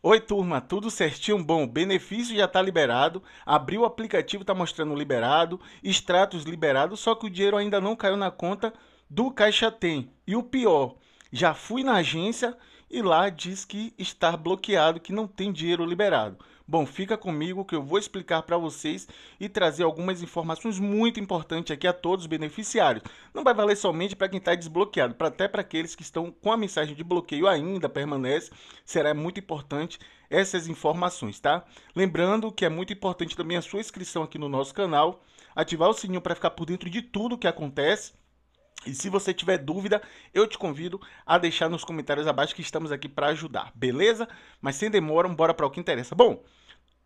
Oi, turma, tudo certinho? Bom, benefício já está liberado. Abriu o aplicativo, está mostrando liberado, extratos liberados, só que o dinheiro ainda não caiu na conta do Caixa Tem. E o pior, já fui na agência e lá diz que está bloqueado, que não tem dinheiro liberado. Bom, fica comigo que eu vou explicar para vocês e trazer algumas informações muito importantes aqui a todos os beneficiários. Não vai valer somente para quem está desbloqueado, pra, até para aqueles que estão com a mensagem de bloqueio ainda permanece, será muito importante essas informações, tá? Lembrando que é muito importante também a sua inscrição aqui no nosso canal, ativar o sininho para ficar por dentro de tudo que acontece e se você tiver dúvida, eu te convido a deixar nos comentários abaixo que estamos aqui para ajudar, beleza? Mas sem demora, bora para o que interessa. Bom,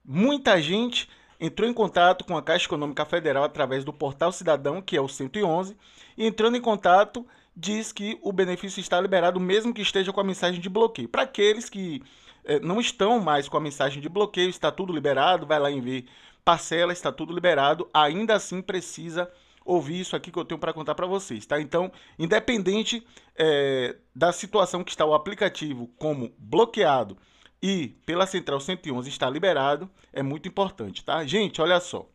muita gente entrou em contato com a Caixa Econômica Federal através do Portal Cidadão, que é o 111, e entrando em contato diz que o benefício está liberado mesmo que esteja com a mensagem de bloqueio. Para aqueles que eh, não estão mais com a mensagem de bloqueio, está tudo liberado, vai lá em ver parcela, está tudo liberado, ainda assim precisa ouvir isso aqui que eu tenho para contar para vocês, tá? Então, independente é, da situação que está o aplicativo como bloqueado e pela Central 111 está liberado, é muito importante, tá? Gente, olha só.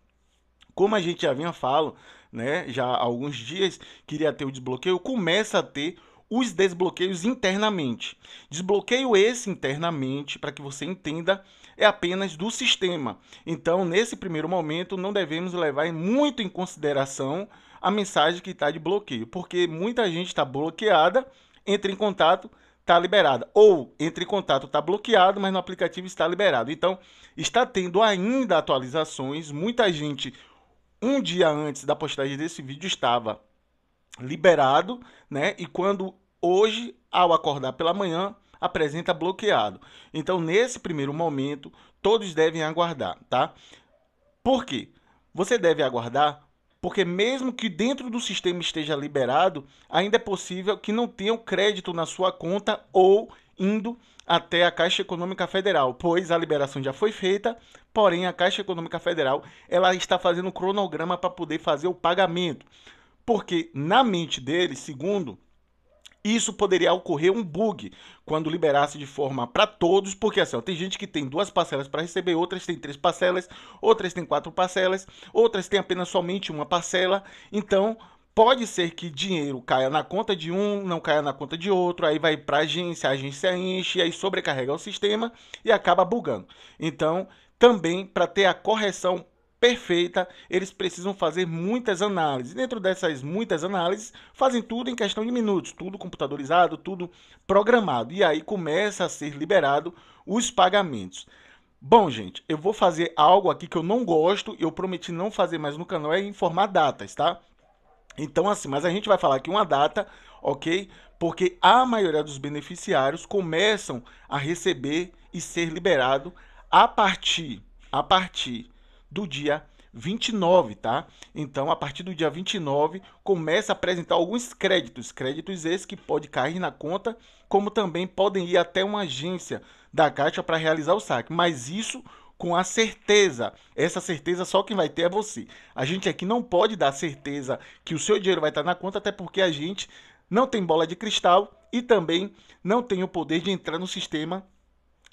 Como a gente já vinha falando, né, já há alguns dias queria ter o desbloqueio, começa a ter os desbloqueios internamente. Desbloqueio esse internamente para que você entenda é apenas do sistema. Então, nesse primeiro momento, não devemos levar muito em consideração a mensagem que está de bloqueio, porque muita gente está bloqueada, entra em contato, está liberada. Ou entra em contato, está bloqueado, mas no aplicativo está liberado. Então, está tendo ainda atualizações. Muita gente, um dia antes da postagem desse vídeo, estava liberado, né? E quando hoje, ao acordar pela manhã, apresenta bloqueado. Então, nesse primeiro momento, todos devem aguardar, tá? Por quê? Você deve aguardar porque mesmo que dentro do sistema esteja liberado, ainda é possível que não o crédito na sua conta ou indo até a Caixa Econômica Federal, pois a liberação já foi feita, porém a Caixa Econômica Federal ela está fazendo um cronograma para poder fazer o pagamento. Porque na mente deles, segundo isso poderia ocorrer um bug quando liberasse de forma para todos, porque assim, ó, tem gente que tem duas parcelas para receber, outras tem três parcelas, outras tem quatro parcelas, outras tem apenas somente uma parcela. Então, pode ser que dinheiro caia na conta de um, não caia na conta de outro, aí vai para agência, a agência enche, aí sobrecarrega o sistema e acaba bugando. Então, também para ter a correção perfeita, eles precisam fazer muitas análises. Dentro dessas muitas análises, fazem tudo em questão de minutos, tudo computadorizado, tudo programado. E aí começa a ser liberado os pagamentos. Bom, gente, eu vou fazer algo aqui que eu não gosto, eu prometi não fazer mais no canal, é informar datas, tá? Então, assim, mas a gente vai falar aqui uma data, ok? Porque a maioria dos beneficiários começam a receber e ser liberado a partir, a partir do dia 29, tá? Então, a partir do dia 29, começa a apresentar alguns créditos, créditos esses que pode cair na conta, como também podem ir até uma agência da Caixa para realizar o saque. Mas isso com a certeza. Essa certeza só quem vai ter é você. A gente aqui não pode dar certeza que o seu dinheiro vai estar na conta, até porque a gente não tem bola de cristal e também não tem o poder de entrar no sistema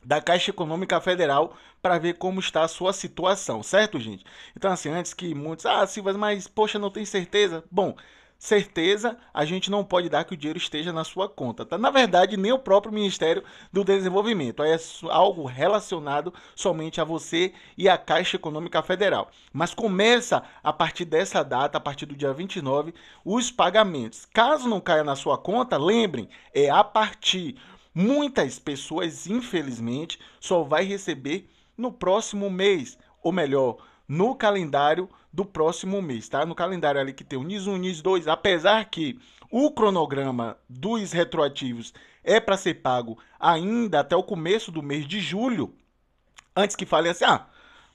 da Caixa Econômica Federal para ver como está a sua situação, certo, gente? Então, assim, antes que muitos, ah, Silvas, mas poxa, não tem certeza? Bom, certeza a gente não pode dar que o dinheiro esteja na sua conta, tá? Na verdade, nem o próprio Ministério do Desenvolvimento. Aí é algo relacionado somente a você e a Caixa Econômica Federal. Mas começa a partir dessa data, a partir do dia 29, os pagamentos. Caso não caia na sua conta, lembrem, é a partir Muitas pessoas, infelizmente, só vai receber no próximo mês, ou melhor, no calendário do próximo mês, tá? No calendário ali que tem o NIS 1, NIS 2, apesar que o cronograma dos retroativos é para ser pago ainda até o começo do mês de julho, antes que falem assim, ah,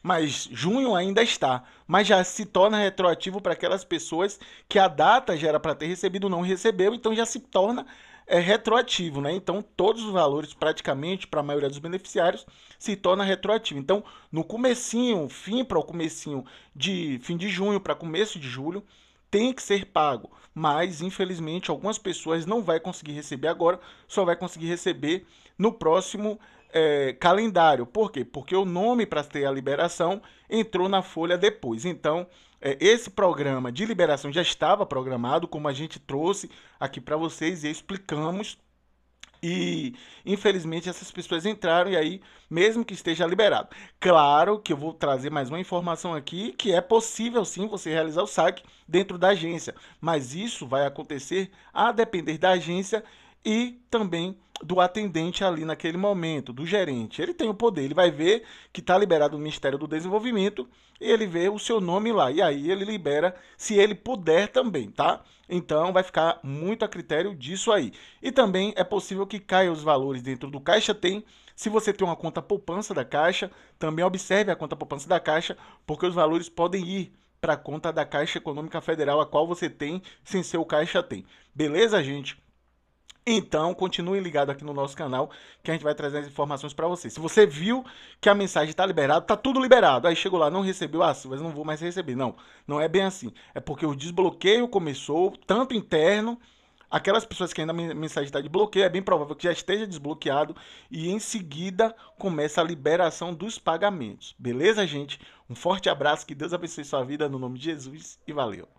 mas junho ainda está, mas já se torna retroativo para aquelas pessoas que a data já era para ter recebido, não recebeu, então já se torna é retroativo, né? Então todos os valores praticamente para a maioria dos beneficiários se torna retroativo. Então no comecinho, fim para o comecinho de fim de junho para começo de julho tem que ser pago, mas infelizmente algumas pessoas não vai conseguir receber agora, só vai conseguir receber no próximo é, calendário. Por quê? Porque o nome para ter a liberação entrou na folha depois. Então, é, esse programa de liberação já estava programado, como a gente trouxe aqui para vocês e explicamos. E infelizmente essas pessoas entraram e aí, mesmo que esteja liberado. Claro que eu vou trazer mais uma informação aqui que é possível sim você realizar o saque dentro da agência, mas isso vai acontecer a depender da agência e também do atendente ali naquele momento, do gerente. Ele tem o poder, ele vai ver que está liberado o Ministério do Desenvolvimento e ele vê o seu nome lá. E aí ele libera, se ele puder também, tá? Então vai ficar muito a critério disso aí. E também é possível que caia os valores dentro do Caixa Tem. Se você tem uma conta poupança da Caixa, também observe a conta poupança da Caixa, porque os valores podem ir para a conta da Caixa Econômica Federal, a qual você tem, sem ser o Caixa Tem. Beleza, gente? Então, continue ligado aqui no nosso canal que a gente vai trazer as informações para vocês. Se você viu que a mensagem está liberada, está tudo liberado. Aí chegou lá, não recebeu, ah, mas não vou mais receber. Não, não é bem assim. É porque o desbloqueio começou, tanto interno, aquelas pessoas que ainda a mensagem está de bloqueio, é bem provável que já esteja desbloqueado e em seguida começa a liberação dos pagamentos. Beleza, gente? Um forte abraço, que Deus abençoe sua vida no nome de Jesus e valeu.